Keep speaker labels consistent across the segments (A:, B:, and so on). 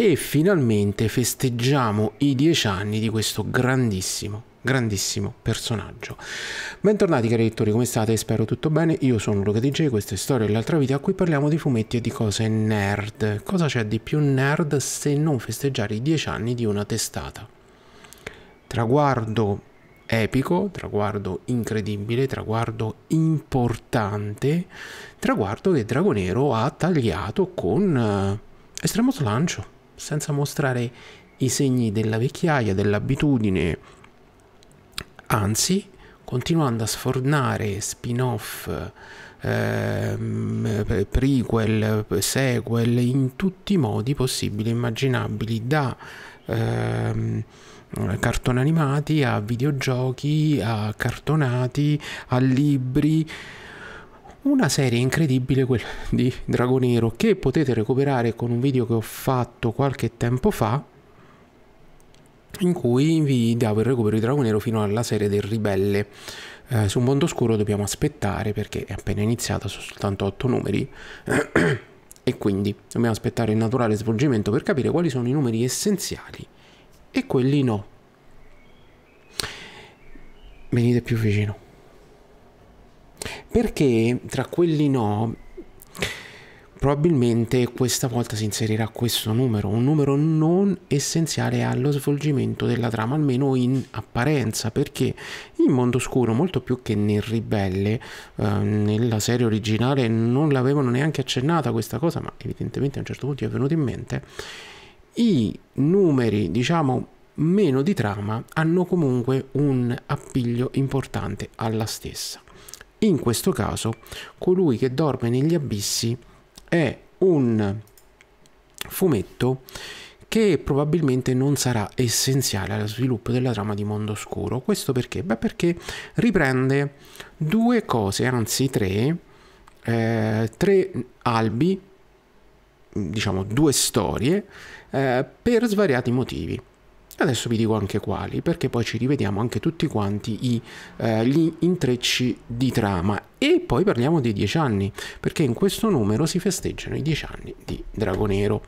A: e finalmente festeggiamo i dieci anni di questo grandissimo grandissimo personaggio. Bentornati cari lettori, come state? Spero tutto bene, io sono Luca DJ, questa è Storia e l'altra vita, a cui parliamo di fumetti e di cose nerd. Cosa c'è di più nerd se non festeggiare i dieci anni di una testata? Traguardo epico, traguardo incredibile, traguardo importante, traguardo che Dragonero ha tagliato con eh, estremo slancio senza mostrare i segni della vecchiaia, dell'abitudine, anzi continuando a sfornare spin-off, eh, prequel, sequel, in tutti i modi possibili e immaginabili, da eh, cartoni animati a videogiochi, a cartonati, a libri una serie incredibile quella di Dragonero che potete recuperare con un video che ho fatto qualche tempo fa in cui vi davo il recupero di Dragonero fino alla serie del Ribelle. Eh, su Mondo Oscuro dobbiamo aspettare perché è appena iniziata, sono soltanto 8 numeri. e quindi dobbiamo aspettare il naturale svolgimento per capire quali sono i numeri essenziali e quelli no. Venite più vicino perché tra quelli no probabilmente questa volta si inserirà questo numero, un numero non essenziale allo svolgimento della trama, almeno in apparenza, perché in Mondo Scuro, molto più che nel Ribelle, eh, nella serie originale non l'avevano neanche accennata questa cosa, ma evidentemente a un certo punto è venuto in mente, i numeri, diciamo, meno di trama hanno comunque un appiglio importante alla stessa. In questo caso, colui che dorme negli abissi è un fumetto che probabilmente non sarà essenziale allo sviluppo della trama di Mondo Oscuro. Questo perché? Beh, perché riprende due cose, anzi tre, eh, tre albi, diciamo due storie, eh, per svariati motivi. Adesso vi dico anche quali, perché poi ci rivediamo anche tutti quanti i, eh, gli intrecci di trama. E poi parliamo dei dieci anni, perché in questo numero si festeggiano i dieci anni di Dragonero.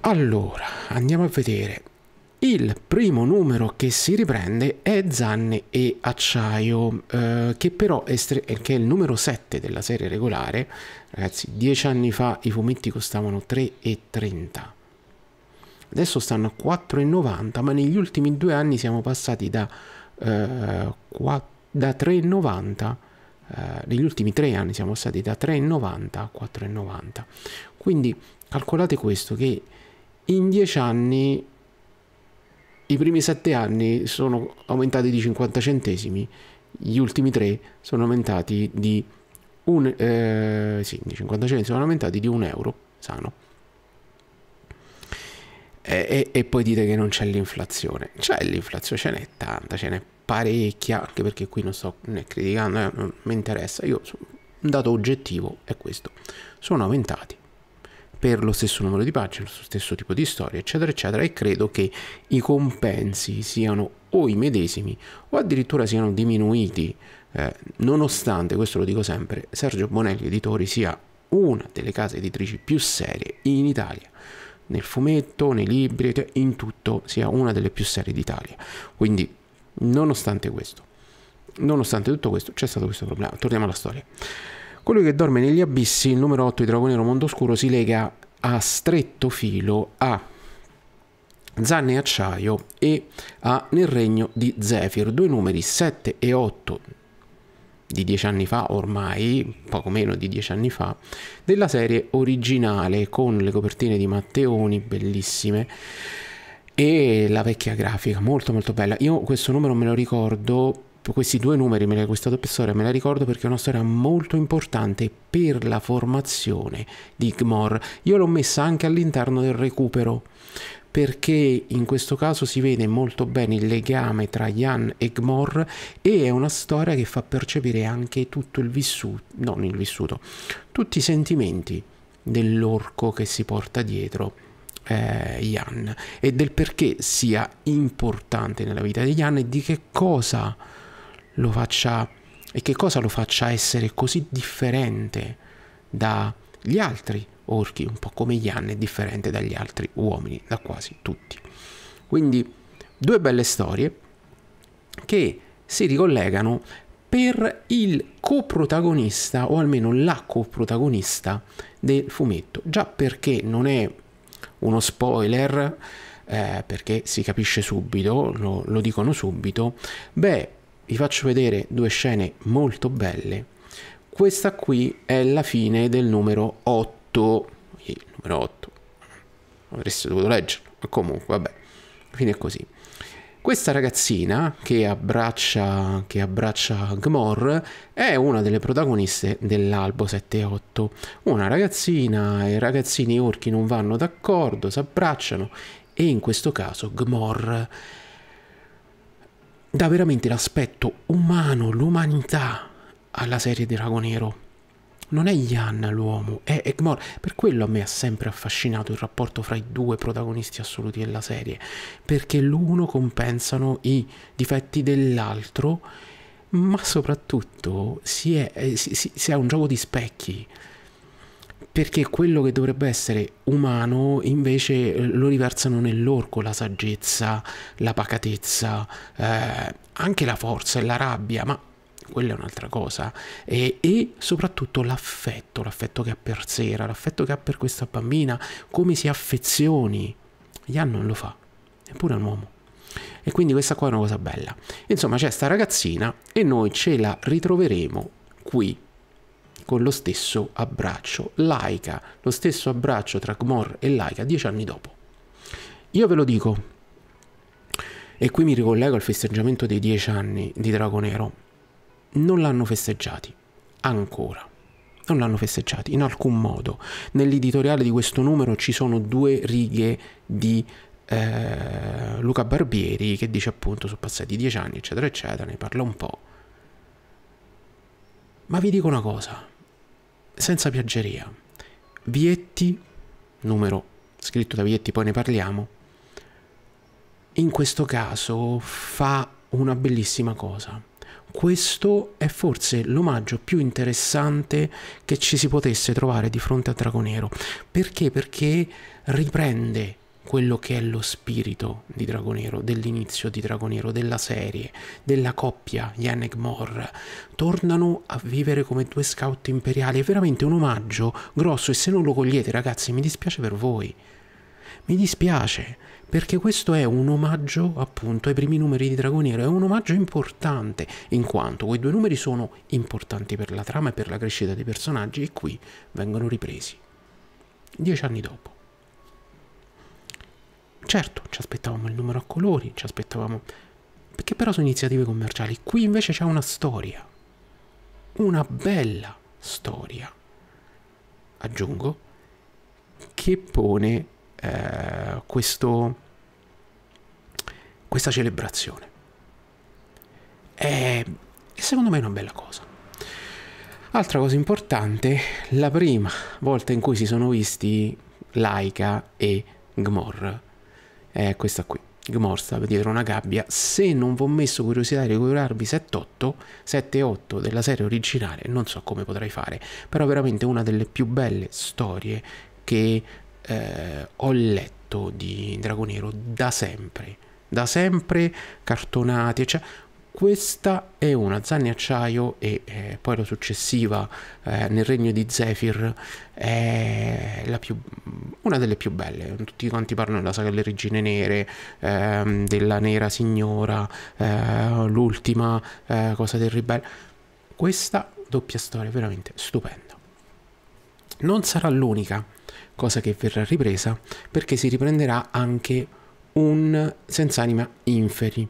A: Allora, andiamo a vedere. Il primo numero che si riprende è Zanne e Acciaio, eh, che però è, eh, che è il numero 7 della serie regolare. Ragazzi, dieci anni fa i fumetti costavano 3,30 adesso stanno a 4,90 ma negli ultimi due anni siamo passati da, eh, da 3,90 eh, negli ultimi tre anni siamo passati da 3,90 a 4,90 quindi calcolate questo che in dieci anni i primi sette anni sono aumentati di 50 centesimi gli ultimi tre sono aumentati di un, eh, sì, 50 centesimi sono aumentati di un euro sano e, e, poi dite che non c'è l'inflazione. C'è l'inflazione, ce n'è tanta, ce n'è parecchia, anche perché qui non sto né criticando, eh, non mi interessa. Io un dato oggettivo è questo. Sono aumentati per lo stesso numero di pagine, lo stesso tipo di storia, eccetera, eccetera, e credo che i compensi siano o i medesimi o addirittura siano diminuiti, eh, nonostante, questo lo dico sempre, Sergio Bonelli Editori sia una delle case editrici più serie in Italia nel fumetto, nei libri, cioè, in tutto sia una delle più serie d'Italia. Quindi, nonostante questo, nonostante tutto questo, c'è stato questo problema. Torniamo alla storia. Colui che dorme negli abissi, il numero 8 di Dragonero Mondo Oscuro, si lega a stretto filo a Zanne Acciaio e a Nel Regno di Zephyr, due numeri 7 e 8 di dieci anni fa ormai, poco meno di dieci anni fa, della serie originale con le copertine di Matteoni, bellissime, e la vecchia grafica, molto molto bella. Io questo numero me lo ricordo, questi due numeri, me la, questa doppia storia me la ricordo perché è una storia molto importante per la formazione di Gmor. Io l'ho messa anche all'interno del recupero, perché in questo caso si vede molto bene il legame tra Jan e Gmor e è una storia che fa percepire anche tutto il vissuto, non il vissuto, tutti i sentimenti dell'orco che si porta dietro eh, Jan e del perché sia importante nella vita di Jan e di che cosa lo faccia e che cosa lo faccia essere così differente da gli altri orchi, un po' come Ian, è differente dagli altri uomini, da quasi tutti. Quindi due belle storie che si ricollegano per il coprotagonista o almeno la coprotagonista del fumetto, già perché non è uno spoiler, eh, perché si capisce subito, lo, lo dicono subito, beh, vi faccio vedere due scene molto belle questa qui è la fine del numero 8. Il numero 8. Avreste dovuto leggerlo, ma comunque, vabbè, la fine è così. Questa ragazzina che abbraccia, che abbraccia Gmor è una delle protagoniste dell'albo 7-8. Una ragazzina e ragazzini orchi non vanno d'accordo, si abbracciano e in questo caso Gmor dà veramente l'aspetto umano, l'umanità alla serie di Ragonero. Non è Ian l'uomo, è Egmor. Per quello a me ha sempre affascinato il rapporto fra i due protagonisti assoluti della serie, perché l'uno compensano i difetti dell'altro, ma soprattutto si è, eh, si, si, si è un gioco di specchi perché quello che dovrebbe essere umano invece eh, lo riversano nell'orco la saggezza, la pacatezza, eh, anche la forza e la rabbia, ma quella è un'altra cosa. E, e soprattutto l'affetto, l'affetto che ha per Sera, l'affetto che ha per questa bambina, come si affezioni. Jan non lo fa, è pure un uomo. E quindi questa qua è una cosa bella. Insomma, c'è sta ragazzina e noi ce la ritroveremo qui con lo stesso abbraccio. Laika, lo stesso abbraccio tra Gmor e Laika dieci anni dopo. Io ve lo dico, e qui mi ricollego al festeggiamento dei dieci anni di Dragonero non l'hanno festeggiati, ancora. Non l'hanno festeggiati in alcun modo. Nell'editoriale di questo numero ci sono due righe di eh, Luca Barbieri che dice appunto sono passati dieci anni, eccetera, eccetera, ne parla un po'. Ma vi dico una cosa, senza piaggeria, Vietti, numero scritto da Vietti, poi ne parliamo, in questo caso fa una bellissima cosa questo è forse l'omaggio più interessante che ci si potesse trovare di fronte a Dragonero. Perché? Perché riprende quello che è lo spirito di Dragonero, dell'inizio di Dragonero, della serie, della coppia gli Moore. Tornano a vivere come due scout imperiali. È veramente un omaggio grosso e se non lo cogliete, ragazzi, mi dispiace per voi. Mi dispiace perché questo è un omaggio appunto ai primi numeri di Dragoniero, è un omaggio importante in quanto quei due numeri sono importanti per la trama e per la crescita dei personaggi e qui vengono ripresi dieci anni dopo. Certo, ci aspettavamo il numero a colori, ci aspettavamo... perché però sono iniziative commerciali, qui invece c'è una storia, una bella storia, aggiungo, che pone eh, questo, questa celebrazione. E, secondo me è una bella cosa. Altra cosa importante, la prima volta in cui si sono visti Laika e Gmor è questa qui. Gmor sta dietro una gabbia. Se non vi ho messo curiosità di recuperarvi 7-8, 7-8 della serie originale, non so come potrei fare, però veramente una delle più belle storie che eh, ho letto di Dragonero da sempre, da sempre cartonati, cioè, questa è una Zanni Acciaio e eh, poi la successiva eh, nel regno di Zephyr è più, una delle più belle tutti quanti parlano della saga delle regine nere ehm, della nera signora eh, l'ultima eh, cosa del ribelle questa doppia storia veramente stupenda non sarà l'unica cosa che verrà ripresa perché si riprenderà anche un senza anima inferi.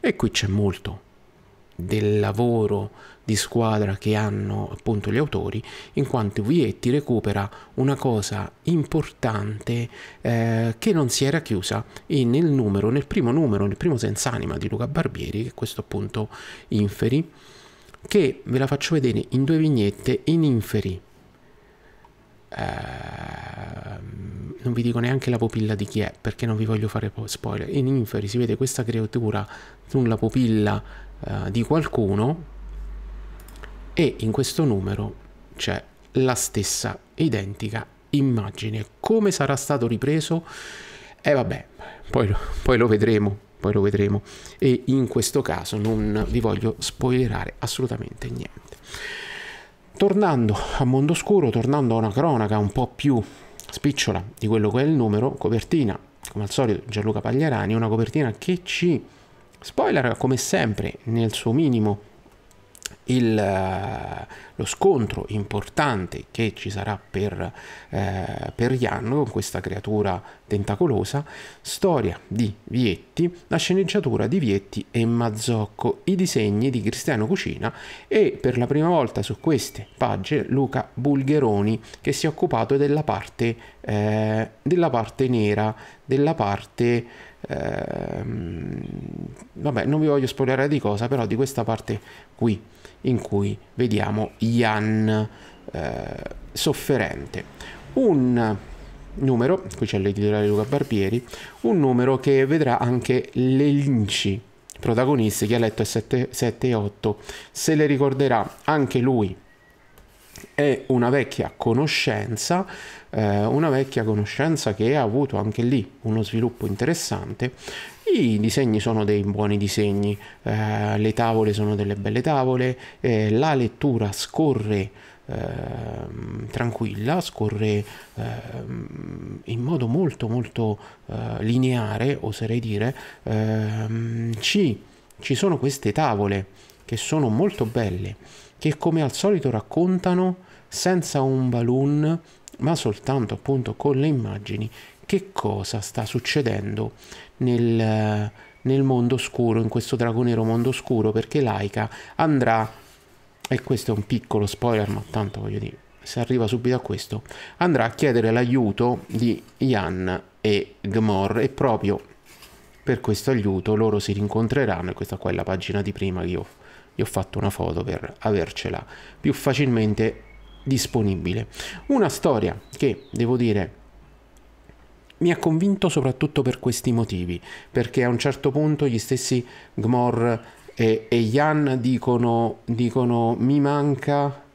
A: E qui c'è molto del lavoro di squadra che hanno appunto gli autori, in quanto Vietti recupera una cosa importante eh, che non si era chiusa nel numero, nel primo numero, nel primo senza anima di Luca Barbieri, che è questo appunto inferi, che ve la faccio vedere in due vignette in inferi Ehm, non vi dico neanche la pupilla di chi è perché non vi voglio fare spoiler. In Inferi si vede questa creatura sulla pupilla eh, di qualcuno e in questo numero c'è la stessa identica immagine. Come sarà stato ripreso? E eh, vabbè, poi lo, poi lo vedremo poi lo vedremo e in questo caso non vi voglio spoilerare assolutamente niente Tornando a Mondo Scuro, tornando a una cronaca un po' più spicciola di quello che è il numero, copertina, come al solito Gianluca Pagliarani, una copertina che ci spoiler come sempre nel suo minimo il, eh, lo scontro importante che ci sarà per, uh, per Ian con questa creatura tentacolosa, storia di Vietti, la sceneggiatura di Vietti e Mazzocco, i disegni di Cristiano Cucina e per la prima volta su queste pagine Luca Bulgheroni che si è occupato della parte, eh, della parte nera, della parte... Eh, vabbè, non vi voglio spoilerare di cosa, però di questa parte qui in cui vediamo Jan eh, sofferente. Un numero, qui c'è l'editoriale Luca Barbieri, un numero che vedrà anche le linci protagoniste, chi ha letto il 7, 7 e 8 se le ricorderà anche lui è una vecchia conoscenza, eh, una vecchia conoscenza che ha avuto anche lì uno sviluppo interessante. I disegni sono dei buoni disegni, eh, le tavole sono delle belle tavole, eh, la lettura scorre Ehm, tranquilla, scorre eh, in modo molto molto eh, lineare, oserei dire, ehm, ci, ci sono queste tavole che sono molto belle, che come al solito raccontano senza un balloon, ma soltanto appunto con le immagini, che cosa sta succedendo nel nel mondo oscuro, in questo dragonero mondo oscuro, perché Laika andrà e questo è un piccolo spoiler ma tanto voglio dire se arriva subito a questo andrà a chiedere l'aiuto di Ian e Gmor e proprio per questo aiuto loro si rincontreranno e questa qua è la pagina di prima che io gli ho fatto una foto per avercela più facilmente disponibile una storia che devo dire mi ha convinto soprattutto per questi motivi perché a un certo punto gli stessi Gmor e, e Jan dicono, dicono mi manca...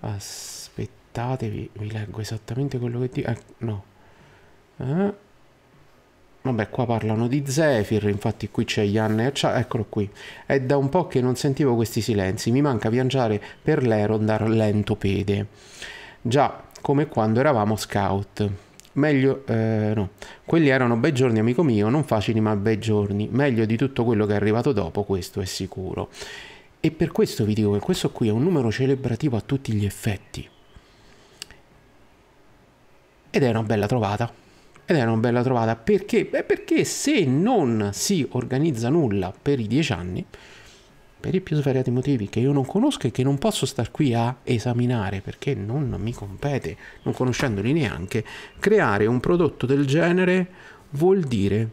A: Aspettatevi, vi leggo esattamente quello che dico... Eh, no. Eh? Vabbè, qua parlano di Zephyr, infatti qui c'è Jan e Cia, eccolo qui. È da un po' che non sentivo questi silenzi, mi manca viaggiare per l'Erondar lento pede. Già, come quando eravamo scout meglio eh, no. Quelli erano bei giorni, amico mio, non facili ma bei giorni, meglio di tutto quello che è arrivato dopo, questo è sicuro. E per questo vi dico che questo qui è un numero celebrativo a tutti gli effetti. Ed è una bella trovata. Ed è una bella trovata perché? Beh, perché se non si organizza nulla per i dieci anni, per i più svariati motivi che io non conosco e che non posso star qui a esaminare perché non mi compete, non conoscendoli neanche, creare un prodotto del genere vuol dire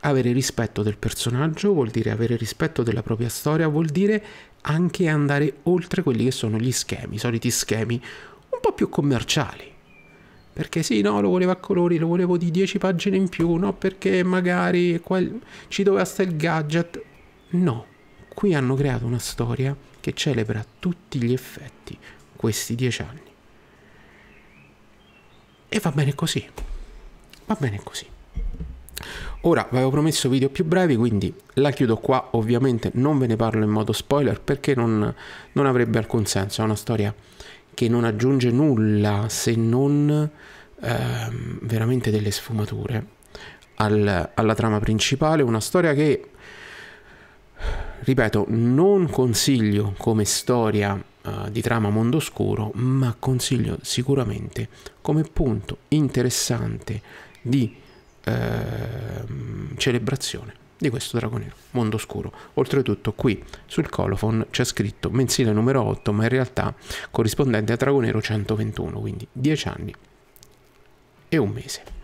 A: avere rispetto del personaggio, vuol dire avere rispetto della propria storia, vuol dire anche andare oltre quelli che sono gli schemi, i soliti schemi un po' più commerciali. Perché sì, no, lo volevo a colori, lo volevo di 10 pagine in più, no, perché magari quel... ci doveva stare il gadget. No qui hanno creato una storia che celebra tutti gli effetti questi dieci anni. E va bene così, va bene così. Ora vi avevo promesso video più brevi, quindi la chiudo qua, ovviamente non ve ne parlo in modo spoiler perché non, non avrebbe alcun senso, è una storia che non aggiunge nulla se non ehm, veramente delle sfumature al, alla trama principale, una storia che Ripeto, non consiglio come storia uh, di trama mondo oscuro, ma consiglio sicuramente come punto interessante di uh, celebrazione di questo drago nero, mondo oscuro. Oltretutto qui sul colophon c'è scritto mensile numero 8, ma in realtà corrispondente a drago nero 121, quindi 10 anni e un mese.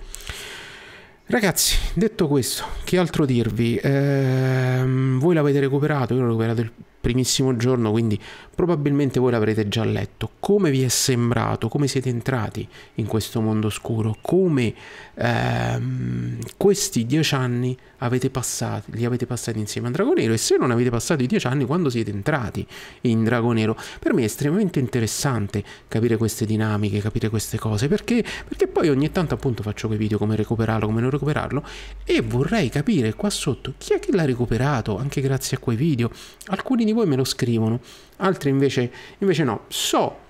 A: Ragazzi, detto questo, che altro dirvi? Ehm, voi l'avete recuperato, io l'ho recuperato il primissimo giorno, quindi probabilmente voi l'avrete già letto. Come vi è sembrato, come siete entrati in questo mondo oscuro, come ehm, questi dieci anni avete passati, li avete passati insieme a Dragonero e se non avete passato i dieci anni, quando siete entrati in Dragonero. Per me è estremamente interessante capire queste dinamiche, capire queste cose, perché, perché poi ogni tanto appunto faccio quei video come recuperarlo, come non recuperarlo e vorrei capire qua sotto chi è che l'ha recuperato, anche grazie a quei video. Alcuni di scrivo e me lo scrivono, altri invece, invece no. So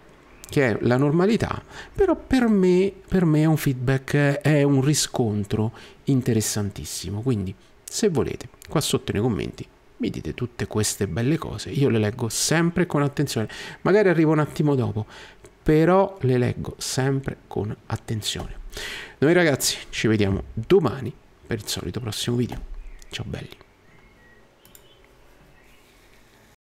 A: che è la normalità, però per me, per me è un feedback, è un riscontro interessantissimo. Quindi se volete, qua sotto nei commenti mi dite tutte queste belle cose, io le leggo sempre con attenzione, magari arrivo un attimo dopo, però le leggo sempre con attenzione. Noi ragazzi ci vediamo domani per il solito prossimo video. Ciao belli!